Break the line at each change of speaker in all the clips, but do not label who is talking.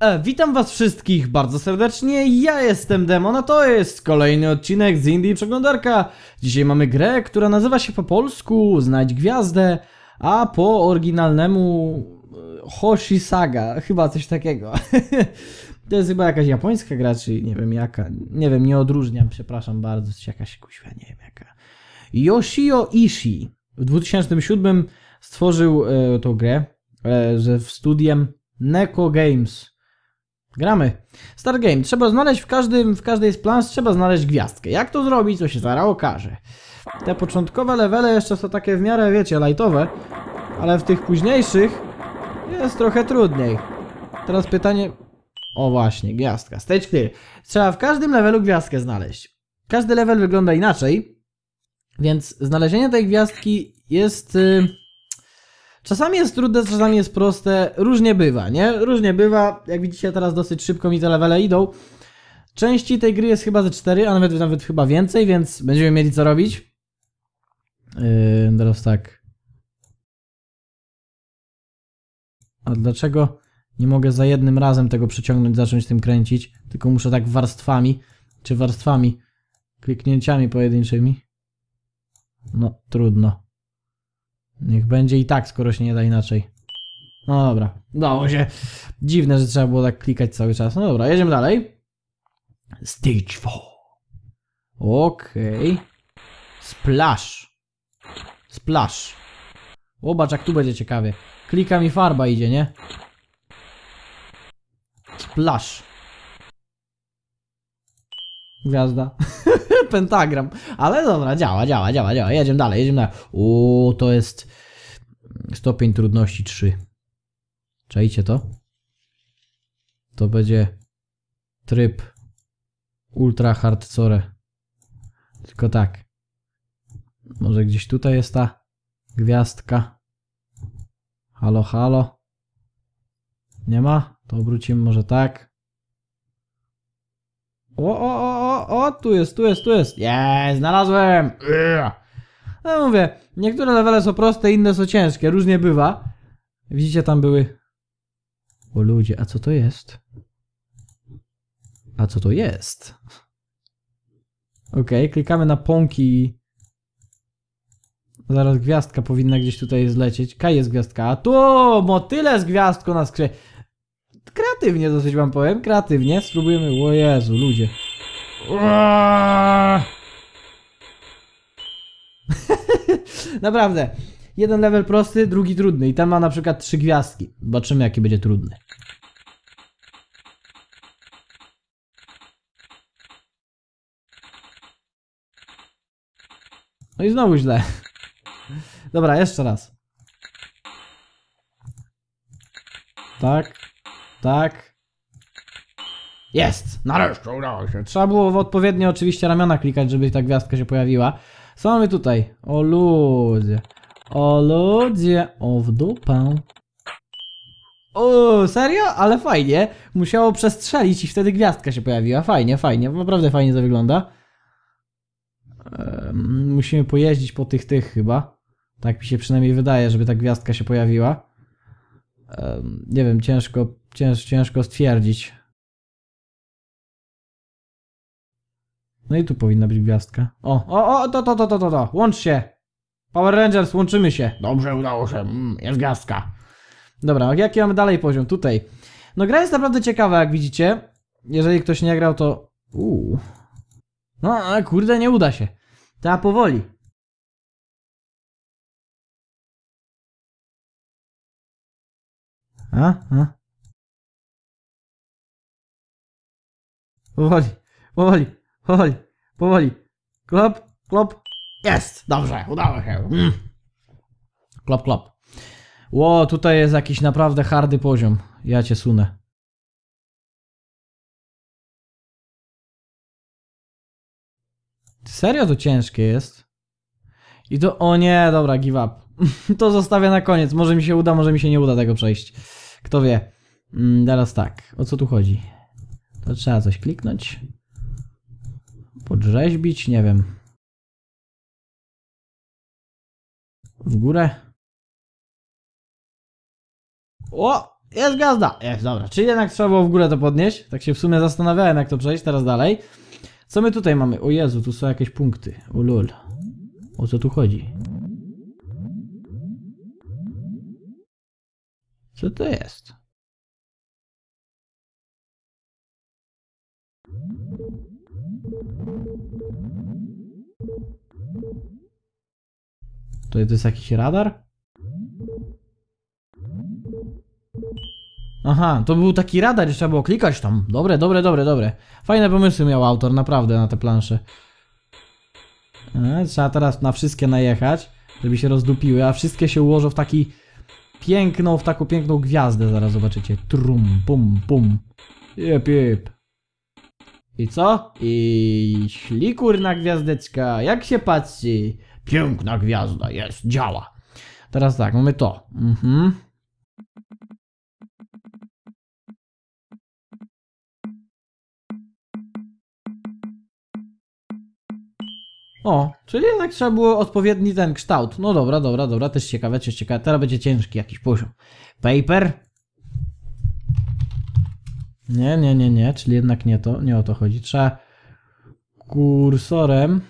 E, witam was wszystkich bardzo serdecznie, ja jestem Demon, a to jest kolejny odcinek z Indie Przeglądarka. Dzisiaj mamy grę, która nazywa się po polsku Znajdź Gwiazdę, a po oryginalnemu e, Hoshi Saga, chyba coś takiego. to jest chyba jakaś japońska gra, czy nie wiem jaka, nie wiem, nie odróżniam, przepraszam bardzo, czy jakaś kuźwa, nie wiem jaka. Yoshio Ishii w 2007 stworzył e, tą grę, e, w studiem Neko Games Gramy. Star game. Trzeba znaleźć w, każdym, w każdej z plansz, trzeba znaleźć gwiazdkę. Jak to zrobić, to się zaraz okaże. Te początkowe levele jeszcze są takie w miarę, wiecie, lightowe, ale w tych późniejszych jest trochę trudniej. Teraz pytanie... O właśnie, gwiazdka. Stage clear. Trzeba w każdym levelu gwiazdkę znaleźć. Każdy level wygląda inaczej, więc znalezienie tej gwiazdki jest... Yy Czasami jest trudne, czasami jest proste, różnie bywa, nie? Różnie bywa, jak widzicie teraz dosyć szybko mi te levele idą. Części tej gry jest chyba ze 4, a nawet, nawet chyba więcej, więc będziemy mieli co robić. Yy, teraz tak. A dlaczego nie mogę za jednym razem tego przeciągnąć, zacząć tym kręcić, tylko muszę tak warstwami, czy warstwami, kliknięciami pojedynczymi? No, trudno. Niech będzie i tak, skoro się nie da inaczej. No dobra, dało się. Dziwne, że trzeba było tak klikać cały czas. No dobra, jedziemy dalej. Stage 4. Okej. Okay. Splash. Splash. Oba, jak tu będzie ciekawie. Klika mi farba idzie, nie? Splash. Gwiazda. Pentagram. Ale dobra, działa, działa, działa, działa. Jedziemy dalej, jedziemy dalej. O, to jest stopień trudności 3. Czajcie to? To będzie tryb ultra hardcore. Tylko tak. Może gdzieś tutaj jest ta gwiazdka. Halo, halo. Nie ma? To obrócimy może tak.
O, o, o, o,
tu jest, tu jest, tu jest. Jej, znalazłem! No mówię, niektóre levele są proste, inne są ciężkie, różnie bywa. Widzicie, tam były... O ludzie, a co to jest? A co to jest? Ok, klikamy na pąki i... Zaraz gwiazdka powinna gdzieś tutaj zlecieć. Kaj jest gwiazdka, a tu motyle z gwiazdką na skrze... Kreatywnie dosyć wam powiem, kreatywnie. Spróbujemy, o Jezu, ludzie. Naprawdę. Jeden level prosty, drugi trudny. I tam ma na przykład trzy gwiazdki. Zobaczymy, jaki będzie trudny.
No i znowu źle.
Dobra, jeszcze raz. Tak. Tak. Jest! Nareszcie udało się. Trzeba było w odpowiednie oczywiście ramiona klikać, żeby ta gwiazdka się pojawiła. Co mamy tutaj? O ludzie. O ludzie. O w dupę. O, serio? Ale fajnie. Musiało przestrzelić i wtedy gwiazdka się pojawiła. Fajnie, fajnie. Naprawdę fajnie to wygląda. musimy pojeździć po tych, tych chyba. Tak mi się przynajmniej wydaje, żeby ta gwiazdka się pojawiła. nie wiem, ciężko, cięż, ciężko stwierdzić. No i tu powinna być gwiazdka.
O, o, o, to, to, to, to, to, to. Łącz się. Power Rangers,
łączymy się. Dobrze, udało się. Mm, jest gwiazdka. Dobra, jaki mamy dalej poziom? Tutaj. No gra jest naprawdę ciekawa, jak widzicie. Jeżeli ktoś nie grał, to... Uuu.
No, kurde, nie uda się. Ta powoli. A, a. Powoli, powoli. Powoli, powoli. Klop, klop. Jest! Dobrze, udało się. Mm. Klop, klop. Ło, tutaj jest jakiś naprawdę hardy poziom. Ja cię sunę. Serio to ciężkie jest? I to... O nie, dobra, give up.
to zostawię na koniec. Może mi się uda, może mi się nie uda tego przejść. Kto wie. Mm,
teraz tak, o co tu chodzi? To trzeba coś kliknąć. Podrzeźbić? Nie wiem. W górę? O! Jest gazda! Jest,
dobra. Czyli jednak trzeba było w górę to podnieść. Tak się w sumie zastanawiałem, jak to przejść. Teraz dalej. Co my tutaj mamy? O Jezu, tu są jakieś punkty. O lol. O co tu chodzi?
Co to jest? To jest jakiś
radar? Aha, to był taki radar, trzeba było klikać tam. Dobre, dobre, dobre, dobre. Fajne pomysły miał autor, naprawdę, na te plansze. E, trzeba teraz na wszystkie najechać, żeby się rozdupiły, a wszystkie się ułożą w taki piękną, w taką piękną gwiazdę, zaraz zobaczycie. Trum, pum, pum. Jep, jep. I co? I na gwiazdeczka, jak się patrzy? Piękna gwiazda, jest, działa.
Teraz tak, mamy to. Mhm. O, czyli jednak trzeba było odpowiedni ten kształt. No dobra, dobra,
dobra, też ciekawe, też ciekawe. Teraz będzie ciężki jakiś poziom. Paper. Nie, nie, nie, nie, czyli jednak nie to, nie o to chodzi. Trzeba
kursorem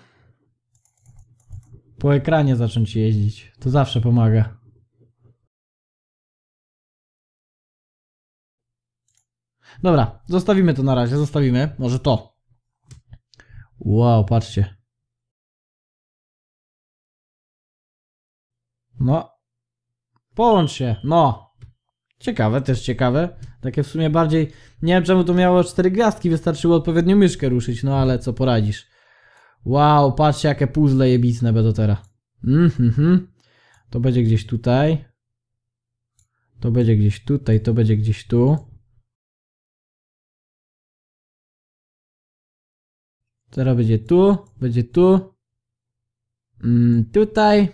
po ekranie zacząć jeździć. To zawsze pomaga. Dobra, zostawimy to na razie, zostawimy. Może to. Wow, patrzcie. No. Połącz się, no. Ciekawe, też ciekawe. Takie
w sumie bardziej... Nie wiem czemu to miało cztery gwiazdki, wystarczyło odpowiednią myszkę ruszyć, no ale co poradzisz. Wow, patrzcie jakie puzzle jebicne będą teraz. mm.
To będzie gdzieś tutaj. To będzie gdzieś tutaj, to będzie gdzieś tu. Teraz będzie tu, będzie tu. Mm, tutaj,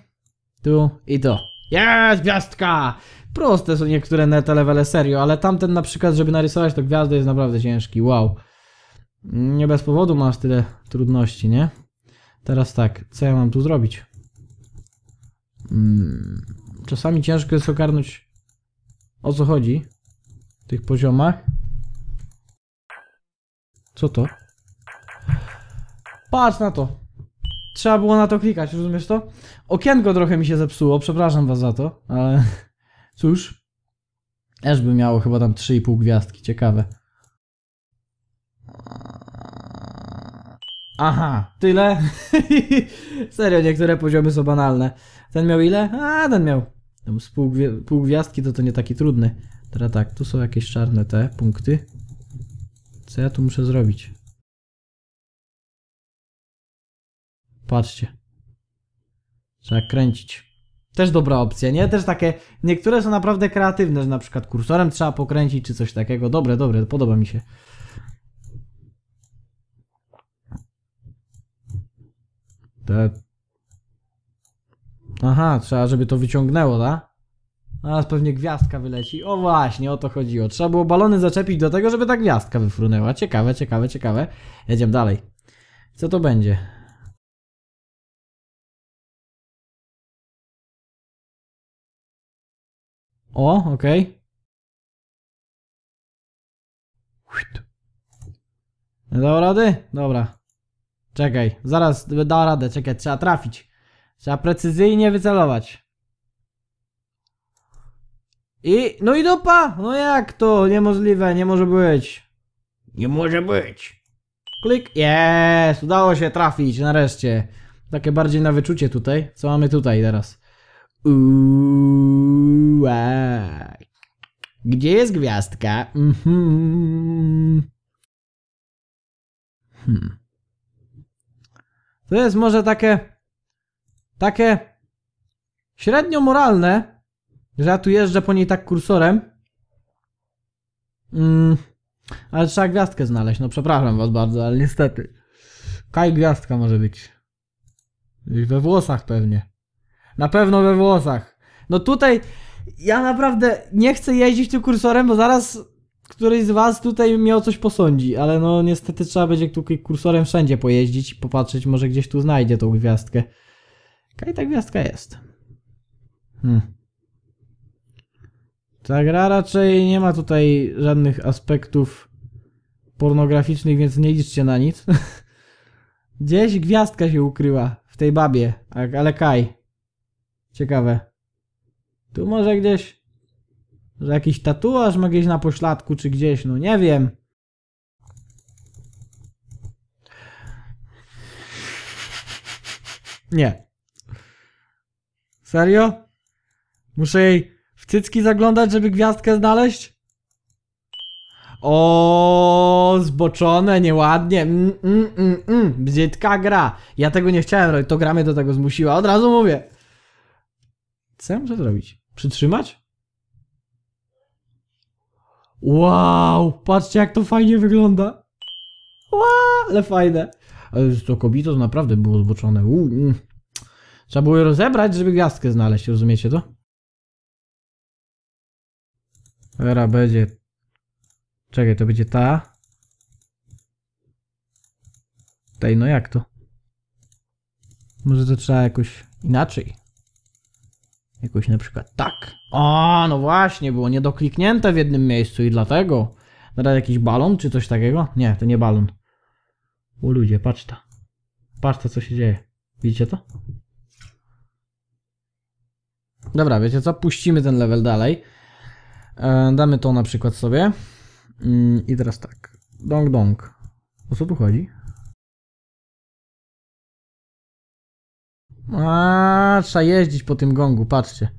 tu
i to. Jest gwiazdka! Proste są niektóre netelewele serio, ale tamten na przykład, żeby narysować to gwiazdę jest naprawdę ciężki, wow. Nie bez powodu masz tyle trudności, nie? Teraz tak, co ja mam tu zrobić?
Mm,
czasami ciężko jest ogarnąć o co chodzi w tych poziomach. Co to? Patrz na to! Trzeba było na to klikać, rozumiesz to? Okienko trochę mi się zepsuło, przepraszam was za to, ale cóż. Też by miało chyba tam 3,5 gwiazdki, ciekawe. Aha, tyle? Serio, niektóre poziomy są banalne. Ten miał ile? A, ten miał tam z pół, pół gwiazdki, to to nie taki trudny. Teraz tak, tu są jakieś czarne te punkty. Co ja tu muszę zrobić? Patrzcie. Trzeba kręcić. Też dobra opcja, nie? Też takie, niektóre są naprawdę kreatywne, że na przykład kursorem trzeba pokręcić czy coś takiego. Dobre, dobre, podoba mi się. Te... Aha, trzeba, żeby to wyciągnęło, da? Tak? No, teraz pewnie gwiazdka wyleci. O właśnie, o to chodziło. Trzeba było balony
zaczepić do tego, żeby ta gwiazdka wyfrunęła. Ciekawe, ciekawe, ciekawe. Jedziemy dalej. Co to będzie? O, okej. Okay. No, dało rady? Dobra.
Czekaj, zaraz da radę, czekaj, trzeba trafić. Trzeba precyzyjnie wycelować. I, no i dupa, No jak to? Niemożliwe, nie może być. Nie może być. Klik, jest, udało się trafić, nareszcie. Takie bardziej na wyczucie tutaj. Co mamy tutaj teraz? Uuu, e. Gdzie jest gwiazdka? Mm
-hmm. Hmm. To
jest może takie... Takie... Średnio moralne, że ja tu jeżdżę po niej tak kursorem. Mm, ale trzeba gwiazdkę znaleźć, no przepraszam was bardzo, ale niestety. Kaj gwiazdka może być. We włosach pewnie. Na pewno we włosach. No tutaj ja naprawdę nie chcę jeździć tym kursorem, bo zaraz któryś z was tutaj miał coś posądzi, ale no niestety trzeba będzie tutaj kursorem wszędzie pojeździć i popatrzeć, może gdzieś tu znajdzie tą gwiazdkę. Kaj ta gwiazdka jest. Hmm. Ta gra raczej nie ma tutaj żadnych aspektów pornograficznych, więc nie liczcie na nic. Gdzieś gwiazdka się ukryła w tej babie, ale kaj. Ciekawe. Tu może gdzieś... Że jakiś tatuaż ma gdzieś na pośladku czy gdzieś, no nie wiem. Nie. Serio? Muszę jej w cycki zaglądać, żeby gwiazdkę znaleźć? O, zboczone, nieładnie. Mm, mm, mm, mm. gra. Ja tego nie chciałem robić, to gra mnie do tego zmusiła. Od razu mówię. Co ja muszę zrobić? Przytrzymać? Wow, patrzcie jak to fajnie wygląda. Wow, ale fajne. Ale to kobito to naprawdę było zboczone. Uu, mm. Trzeba było je rozebrać, żeby gwiazdkę znaleźć, rozumiecie to? Era będzie... Czekaj, to będzie ta. Tej, no jak to? Może to trzeba jakoś inaczej. Jakoś na przykład tak. A, no właśnie, było niedokliknięte w jednym miejscu i dlatego. Teraz jakiś balon czy coś takiego? Nie, to nie balon. U ludzie, patrz to. Patrz to, co się dzieje. Widzicie to? Dobra, wiecie co? Puścimy ten level dalej. E, damy to na przykład sobie.
Mm, I teraz tak. Dong dong. O co tu chodzi? A, trzeba jeździć po tym gongu, patrzcie.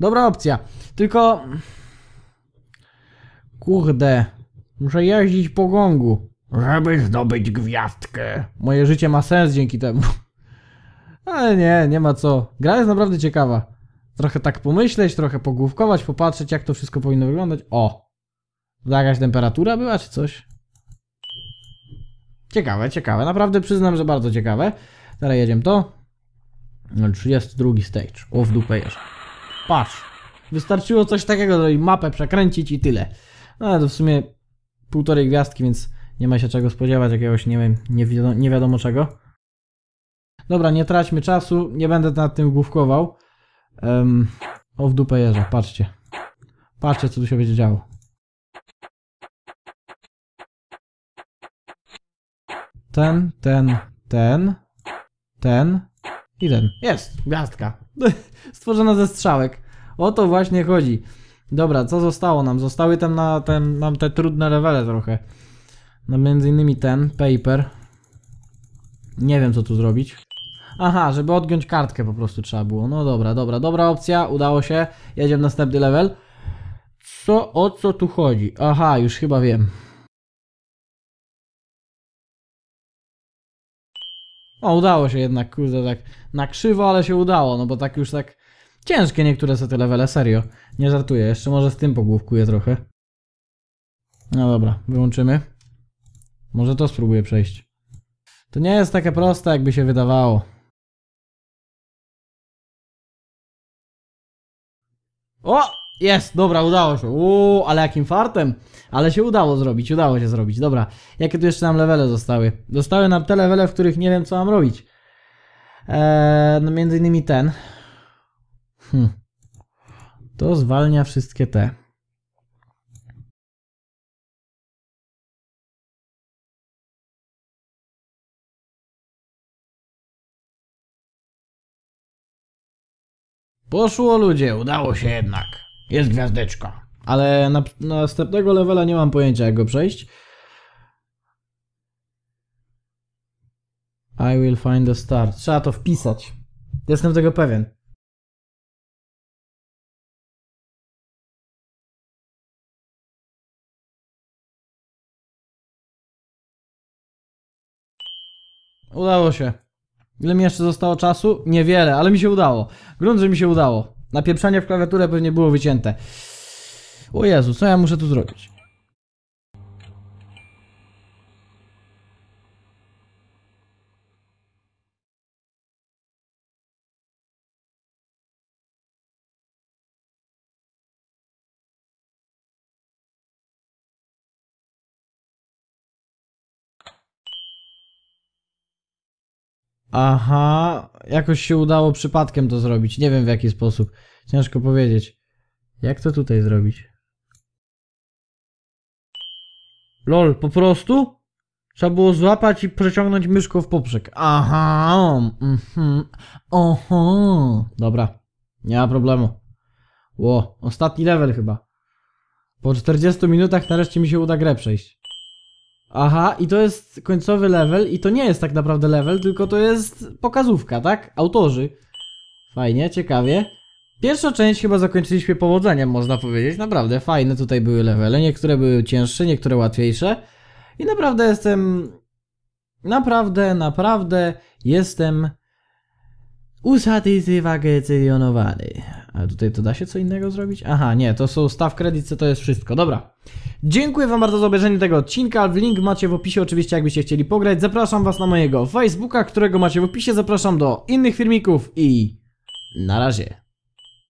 Dobra opcja, tylko...
Kurde, muszę jeździć po gongu, żeby zdobyć gwiazdkę. Moje życie ma sens dzięki temu. Ale nie, nie ma co. Gra jest naprawdę ciekawa. Trochę tak pomyśleć, trochę pogłówkować, popatrzeć jak to wszystko powinno wyglądać. O! Jakaś temperatura była czy coś? Ciekawe, ciekawe. Naprawdę przyznam, że bardzo ciekawe. Teraz jedziemy to. 32 no, stage. O, w dupę jeszcze. Patrz. Wystarczyło coś takiego, żeby mapę przekręcić i tyle. No ale to w sumie półtorej gwiazdki, więc nie ma się czego spodziewać, jakiegoś, nie wiem, nie wiadomo, nie wiadomo czego. Dobra, nie traćmy czasu, nie będę nad tym główkował. Um, o, w dupę patrzcie.
Patrzcie, co tu się będzie działo. ten, ten, ten, ten i ten.
Jest, gwiazdka. Stworzona ze strzałek. O to właśnie chodzi. Dobra, co zostało nam? Zostały tam na, ten, nam te trudne levele trochę. No między innymi ten, paper. Nie wiem co tu zrobić. Aha, żeby odgiąć kartkę po prostu trzeba było. No dobra, dobra, dobra opcja, udało się. Jedziemy następny level. Co, o co tu chodzi? Aha, już chyba wiem. O, udało się jednak, kurde, tak na krzywo, ale się udało, no bo tak już tak ciężkie niektóre te levele, serio. Nie żartuję, jeszcze może z tym pogłówkuję trochę. No dobra, wyłączymy. Może to
spróbuję przejść. To nie jest takie proste, jakby się wydawało. O! Jest, dobra, udało
się. Uuu, ale jakim fartem. Ale się udało zrobić, udało się zrobić. Dobra, jakie tu jeszcze nam levele zostały? Zostały nam te levele, w których nie wiem, co mam robić. Eee, no między
innymi ten. Hm. To zwalnia wszystkie te. Poszło ludzie, udało się jednak. Jest gwiazdeczka.
Ale na, na następnego levela nie mam pojęcia jak go przejść.
I will find the star. Trzeba to wpisać. Jestem tego pewien. Udało się. Ile mi jeszcze zostało czasu? Niewiele,
ale mi się udało. Grunt, że mi się udało. Napieprzanie w klawiaturę pewnie było wycięte. O Jezu, co ja muszę tu zrobić?
Aha, jakoś się udało
przypadkiem to zrobić. Nie wiem w jaki sposób. Ciężko powiedzieć. Jak to tutaj zrobić? Lol, po prostu? Trzeba było złapać i przeciągnąć myszką w poprzek. Aha, mhm, oho. Dobra, nie ma problemu. Ło, ostatni level chyba. Po 40 minutach nareszcie mi się uda grę przejść. Aha, i to jest końcowy level i to nie jest tak naprawdę level, tylko to jest pokazówka, tak? Autorzy. Fajnie, ciekawie. pierwsza część chyba zakończyliśmy powodzeniem, można powiedzieć. Naprawdę fajne tutaj były levele. Niektóre były cięższe, niektóre łatwiejsze. I naprawdę jestem... Naprawdę, naprawdę jestem Usaty z A tutaj to da się co innego zrobić? Aha, nie, to są staw kredyty, to jest wszystko. Dobra. Dziękuję Wam bardzo za obejrzenie tego odcinka. Link macie w opisie, oczywiście, jakbyście chcieli pograć. Zapraszam Was na mojego Facebooka, którego macie w opisie. Zapraszam do innych filmików i na razie.